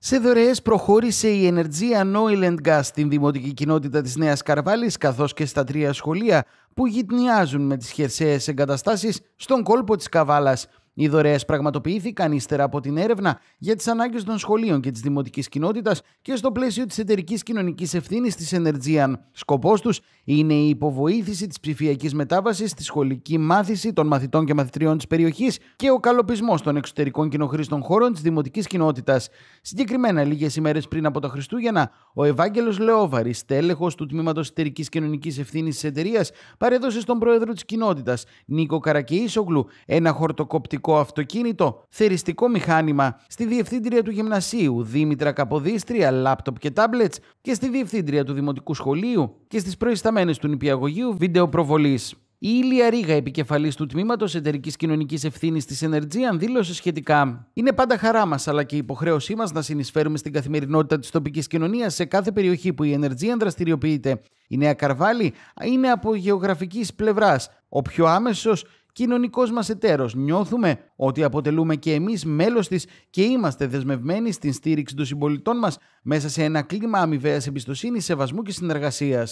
Σε δωρεές προχώρησε η Energia Oil and Gas στην δημοτική κοινότητα της Νέας Καρβάλης καθώς και στα τρία σχολεία που γυτνιάζουν με τις χερσαίες εγκαταστάσεις στον κόλπο της Καβάλας. Οι δωρεές πραγματοποιήθηκαν ύστερα από την έρευνα για τις ανάγκες των σχολείων και της δημοτικής κοινότητας και στο πλαίσιο της εταιρικής κοινωνικής ευθύνης της Ενεργία. Σκοπός τους είναι η υποβοήθηση της ψηφιακής μετάβασης στη σχολική μάθηση των μαθητών και μαθητριών της περιοχής και ο καλοπισμός των εξωτερικών κοινοχρήστων χώρων της δημοτικής κοινότητας. Συγκεκριμένα, λίγες ημέρες πριν από τα Χριστούγεννα, ο Ευάγγελος Λεόβαρης, τέλεχος του τμήματος εταιρικής κοινωνικής ευθύνης της εταιρείας, παρέδωσε στον πρόεδρο της κοινότητας, Νίκο Καρακεϊσογλου, ένα χορτοκοπτικό ηλεκτρικό αυτοκίνητο, θεριστικό μηχάνημα, στη διευθύντρια του γυμνασίου Δήμητρα Καποδίστρια, λάπτοπ και τάμπλετ και στη διευθύντρια του Δημοτικού Σχολείου και στις προϊσταμένες του νηπιαγωγείου βίντεο προβολής. Η Ήλια Ρίγα, επικεφαλής του τμήματος Εταιρικής Κοινωνικής Ευθύνης της Ενεργία, δήλωσε σχετικά: Είναι πάντα χαρά μας, αλλά και η υποχρέωσή μας να συνεισφέρουμε στην καθημερινότητα της τοπικής κοινωνίας σε κάθε περιοχή που η Ενεργία δραστηριοποιείται. Η Νέα Καρβάλη είναι από γεωγραφικής πλευράς ο πιο άμεσος κοινωνικός μας εταίρος. Νιώθουμε ότι αποτελούμε και εμείς μέλος της και είμαστε δεσμευμένοι στην στήριξη των συμπολιτών μας μέσα σε ένα κλίμα αμοιβαίας εμπιστοσύνης, σεβασμού και συνεργασίας.